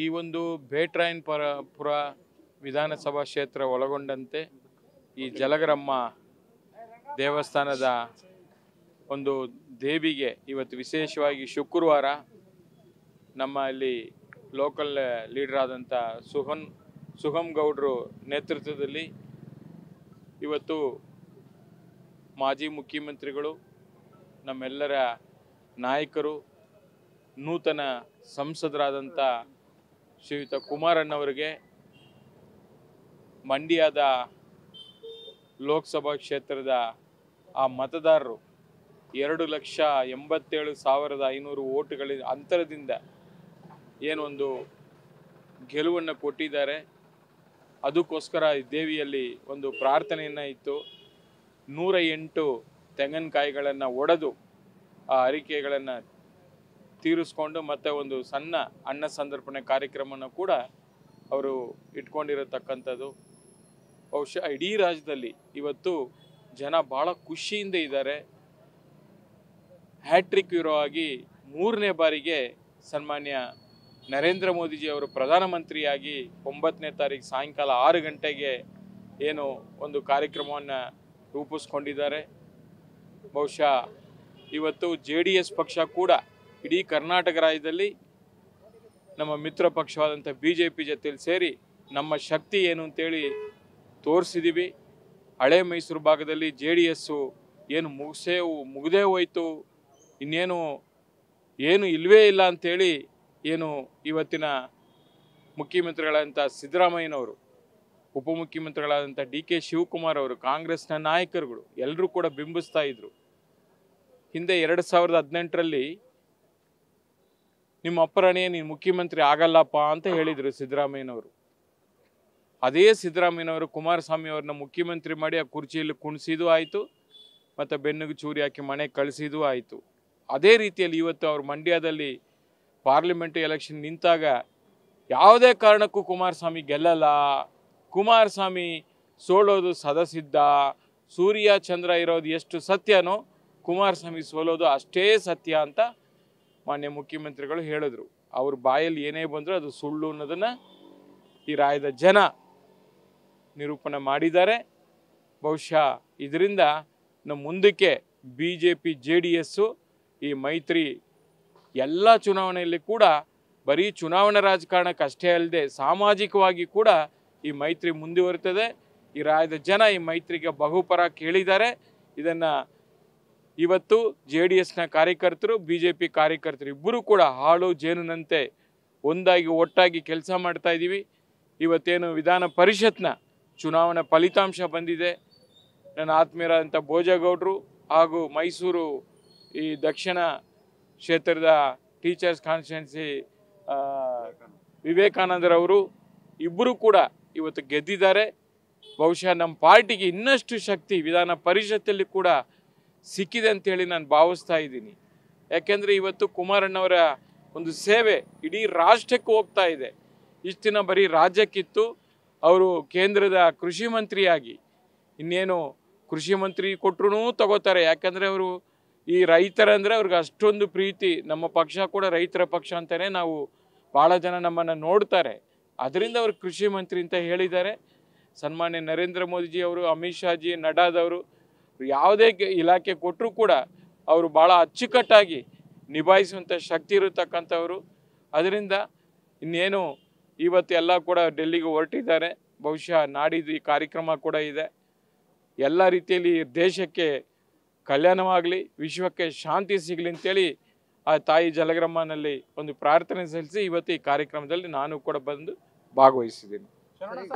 ಈ ಒಂದು ಪರ ಪುರ ವಿಧಾನಸಭಾ ಕ್ಷೇತ್ರ ಒಳಗೊಂಡಂತೆ ಈ ಜಲಗರಮ್ಮ ದೇವಸ್ಥಾನದ ಒಂದು ದೇವಿಗೆ ಇವತ್ತು ವಿಶೇಷವಾಗಿ ಶುಕ್ರವಾರ ನಮ್ಮಲ್ಲಿ ಲೋಕಲ್ ಲೀಡರ್ ಆದಂಥ ಸುಹನ್ ಸುಗಮ್ ಗೌಡ್ರು ನೇತೃತ್ವದಲ್ಲಿ ಇವತ್ತು ಮಾಜಿ ಮುಖ್ಯಮಂತ್ರಿಗಳು ನಮ್ಮೆಲ್ಲರ ನಾಯಕರು ನೂತನ ಸಂಸದರಾದಂಥ ಶ್ರೀಯುತ ಕುಮಾರಣ್ಣವರಿಗೆ ಮಂಡ್ಯದ ಲೋಕಸಭಾ ಕ್ಷೇತ್ರದ ಆ ಮತದಾರರು ಎರಡು ಲಕ್ಷ ಎಂಬತ್ತೇಳು ಸಾವಿರದ ಐನೂರು ಓಟುಗಳ ಅಂತರದಿಂದ ಏನೊಂದು ಗೆಲುವನ್ನು ಕೊಟ್ಟಿದ್ದಾರೆ ಅದಕ್ಕೋಸ್ಕರ ದೇವಿಯಲ್ಲಿ ಒಂದು ಪ್ರಾರ್ಥನೆಯನ್ನು ಇತ್ತು ನೂರ ಎಂಟು ತೆಂಗಿನಕಾಯಿಗಳನ್ನು ಒಡೆದು ಆ ಅರಿಕೆಗಳನ್ನು ತೀರಿಸ್ಕೊಂಡು ಮತ್ತೆ ಒಂದು ಸಣ್ಣ ಅನ್ನ ಸಂದರ್ಪಣೆ ಕಾರ್ಯಕ್ರಮನ ಕೂಡ ಅವರು ಇಟ್ಕೊಂಡಿರತಕ್ಕಂಥದ್ದು ಬಹುಶಃ ಇಡೀ ರಾಜ್ಯದಲ್ಲಿ ಇವತ್ತು ಜನ ಭಾಳ ಖುಷಿಯಿಂದ ಇದ್ದಾರೆ ಹ್ಯಾಟ್ರಿಕ್ ಇರೋ ಆಗಿ ಮೂರನೇ ಬಾರಿಗೆ ಸನ್ಮಾನ್ಯ ನರೇಂದ್ರ ಮೋದಿಜಿ ಅವರು ಪ್ರಧಾನಮಂತ್ರಿಯಾಗಿ ಒಂಬತ್ತನೇ ತಾರೀಕು ಸಾಯಂಕಾಲ ಆರು ಗಂಟೆಗೆ ಏನು ಒಂದು ಕಾರ್ಯಕ್ರಮವನ್ನು ರೂಪಿಸ್ಕೊಂಡಿದ್ದಾರೆ ಬಹುಶಃ ಇವತ್ತು ಜೆ ಡಿ ಎಸ್ ಪಕ್ಷ ಕೂಡ ಇಡೀ ಕರ್ನಾಟಕ ರಾಜ್ಯದಲ್ಲಿ ನಮ್ಮ ಮಿತ್ರ ಪಕ್ಷವಾದಂಥ ಬಿ ಜೆ ಪಿ ಜೊತೆಯಲ್ಲಿ ಸೇರಿ ನಮ್ಮ ಶಕ್ತಿ ಏನು ಅಂತೇಳಿ ತೋರಿಸಿದ್ದೀವಿ ಹಳೆ ಮೈಸೂರು ಭಾಗದಲ್ಲಿ ಜೆ ಡಿ ಎಸ್ಸು ಏನು ಮುಗಿಸೇವು ಮುಗದೇ ಹೋಯ್ತು ಇನ್ನೇನು ಏನು ಇಲ್ಲವೇ ಇಲ್ಲ ಅಂಥೇಳಿ ಏನು ಇವತ್ತಿನ ಮುಖ್ಯಮಂತ್ರಿಗಳಾದಂಥ ಸಿದ್ದರಾಮಯ್ಯನವರು ಉಪಮುಖ್ಯಮಂತ್ರಿಗಳಾದಂಥ ಡಿ ಕೆ ಶಿವಕುಮಾರ್ ಅವರು ಕಾಂಗ್ರೆಸ್ನ ನಾಯಕರುಗಳು ಎಲ್ಲರೂ ಕೂಡ ಬಿಂಬಿಸ್ತಾ ಇದ್ದರು ಹಿಂದೆ ಎರಡು ಸಾವಿರದ ಹದಿನೆಂಟರಲ್ಲಿ ನಿಮ್ಮ ಅಪ್ಪರಣೆಯೇ ನೀನು ಮುಖ್ಯಮಂತ್ರಿ ಆಗಲ್ಲಪ್ಪ ಅಂತ ಹೇಳಿದರು ಸಿದ್ದರಾಮಯ್ಯನವರು ಅದೇ ಸಿದ್ದರಾಮಯ್ಯನವರು ಕುಮಾರಸ್ವಾಮಿ ಅವ್ರನ್ನ ಮುಖ್ಯಮಂತ್ರಿ ಮಾಡಿ ಆ ಕುರ್ಚಿಯಲ್ಲಿ ಕುಣಿಸಿದೂ ಆಯಿತು ಮತ್ತು ಬೆನ್ನಿಗೆ ಚೂರಿ ಹಾಕಿ ಮನೆ ಕಳಿಸಿದೂ ಆಯಿತು ಅದೇ ರೀತಿಯಲ್ಲಿ ಇವತ್ತು ಅವರು ಮಂಡ್ಯದಲ್ಲಿ ಪಾರ್ಲಿಮೆಂಟ್ ಎಲೆಕ್ಷನ್ ನಿಂತಾಗ ಯಾವುದೇ ಕಾರಣಕ್ಕೂ ಕುಮಾರಸ್ವಾಮಿ ಗೆಲ್ಲಲ್ಲ ಕುಮಾರಸ್ವಾಮಿ ಸೋಲೋದು ಸದಸಿದ್ದ ಸೂರ್ಯ ಚಂದ್ರ ಇರೋದು ಎಷ್ಟು ಸತ್ಯನೋ ಕುಮಾರಸ್ವಾಮಿ ಸೋಲೋದು ಅಷ್ಟೇ ಸತ್ಯ ಅಂತ ಮಾನ್ಯ ಮುಖ್ಯಮಂತ್ರಿಗಳು ಹೇಳಿದ್ರು ಅವ್ರ ಬಾಯಲ್ಲಿ ಏನೇ ಬಂದರೂ ಅದು ಸುಳ್ಳು ಅನ್ನೋದನ್ನು ಈ ರಾಯದ ಜನ ನಿರೂಪಣೆ ಮಾಡಿದ್ದಾರೆ ಬಹುಶಃ ಇದರಿಂದ ನಮ್ಮ ಮುಂದಕ್ಕೆ B J P J D S ಈ ಮೈತ್ರಿ ಎಲ್ಲ ಚುನಾವಣೆಯಲ್ಲಿ ಕೂಡ ಬರೀ ಚುನಾವಣಾ ರಾಜಕಾರಣಕ್ಕಷ್ಟೇ ಅಲ್ಲದೆ ಸಾಮಾಜಿಕವಾಗಿ ಕೂಡ ಈ ಮೈತ್ರಿ ಮುಂದುವರಿತದೆ ಈ ರಾಯದ ಜನ ಈ ಮೈತ್ರಿಗೆ ಬಹುಪರ ಕೇಳಿದ್ದಾರೆ ಇದನ್ನು ಇವತ್ತು ಜೆ ಡಿ ಎಸ್ನ ಕಾರ್ಯಕರ್ತರು ಬಿ ಜೆ ಪಿ ಕಾರ್ಯಕರ್ತರು ಇಬ್ಬರೂ ಕೂಡ ಹಾಳು ಜೇನುನಂತೆ ಒಂದಾಗಿ ಒಟ್ಟಾಗಿ ಕೆಲಸ ಮಾಡ್ತಾ ಇದ್ದೀವಿ ಇವತ್ತೇನು ವಿಧಾನ ಪರಿಷತ್ನ ಚುನಾವಣಾ ಫಲಿತಾಂಶ ಬಂದಿದೆ ನನ್ನ ಆತ್ಮೀಯರಾದಂಥ ಭೋಜಗೌಡರು ಹಾಗೂ ಮೈಸೂರು ಈ ದಕ್ಷಿಣ ಕ್ಷೇತ್ರದ ಟೀಚರ್ಸ್ ಕಾನ್ಸ್ಟಿಟ್ಯೂನ್ಸಿ ವಿವೇಕಾನಂದರವರು ಇಬ್ಬರೂ ಕೂಡ ಇವತ್ತು ಗೆದ್ದಿದ್ದಾರೆ ಬಹುಶಃ ನಮ್ಮ ಪಾರ್ಟಿಗೆ ಇನ್ನಷ್ಟು ಶಕ್ತಿ ವಿಧಾನ ಪರಿಷತ್ತಲ್ಲಿ ಕೂಡ ಸಿಕ್ಕಿದೆ ಅಂತೇಳಿ ನಾನು ಭಾವಿಸ್ತಾ ಇದ್ದೀನಿ ಯಾಕೆಂದರೆ ಇವತ್ತು ಕುಮಾರಣ್ಣವರ ಒಂದು ಸೇವೆ ಇಡೀ ರಾಷ್ಟ್ರಕ್ಕೆ ಹೋಗ್ತಾ ಇದೆ ಇಷ್ಟು ದಿನ ಬರೀ ರಾಜ್ಯಕ್ಕಿತ್ತು ಅವರು ಕೇಂದ್ರದ ಕೃಷಿ ಮಂತ್ರಿಯಾಗಿ ಇನ್ನೇನು ಕೃಷಿ ಮಂತ್ರಿ ಕೊಟ್ಟರು ತಗೋತಾರೆ ಯಾಕಂದರೆ ಅವರು ಈ ರೈತರಂದರೆ ಅವ್ರಿಗೆ ಅಷ್ಟೊಂದು ಪ್ರೀತಿ ನಮ್ಮ ಪಕ್ಷ ಕೂಡ ರೈತರ ಪಕ್ಷ ಅಂತಲೇ ನಾವು ಭಾಳ ಜನ ನಮ್ಮನ್ನು ನೋಡ್ತಾರೆ ಅದರಿಂದ ಅವರು ಕೃಷಿ ಮಂತ್ರಿ ಅಂತ ಹೇಳಿದ್ದಾರೆ ಸನ್ಮಾನ್ಯ ನರೇಂದ್ರ ಮೋದಿಜಿ ಅವರು ಅಮಿತ್ ಶಾಜಿ ನಡಾದವರು ಯಾವುದೇ ಇಲಾಖೆ ಕೊಟ್ಟರೂ ಕೂಡ ಅವರು ಭಾಳ ಅಚ್ಚುಕಟ್ಟಾಗಿ ನಿಭಾಯಿಸುವಂಥ ಶಕ್ತಿ ಇರತಕ್ಕಂಥವರು ಅದರಿಂದ ಇನ್ನೇನು ಇವತ್ತೆಲ್ಲ ಕೂಡ ಡೆಲ್ಲಿಗೆ ಹೊರಟಿದ್ದಾರೆ ಬಹುಶಃ ನಾಡಿದ್ದು ಈ ಕಾರ್ಯಕ್ರಮ ಕೂಡ ಇದೆ ಎಲ್ಲ ರೀತಿಯಲ್ಲಿ ದೇಶಕ್ಕೆ ಕಲ್ಯಾಣವಾಗಲಿ ವಿಶ್ವಕ್ಕೆ ಶಾಂತಿ ಸಿಗಲಿ ಅಂತೇಳಿ ಆ ತಾಯಿ ಜಲಗ್ರಮ್ಮನಲ್ಲಿ ಒಂದು ಪ್ರಾರ್ಥನೆ ಸಲ್ಲಿಸಿ ಇವತ್ತು ಈ ಕಾರ್ಯಕ್ರಮದಲ್ಲಿ ನಾನು ಕೂಡ ಬಂದು ಭಾಗವಹಿಸಿದ್ದೀನಿ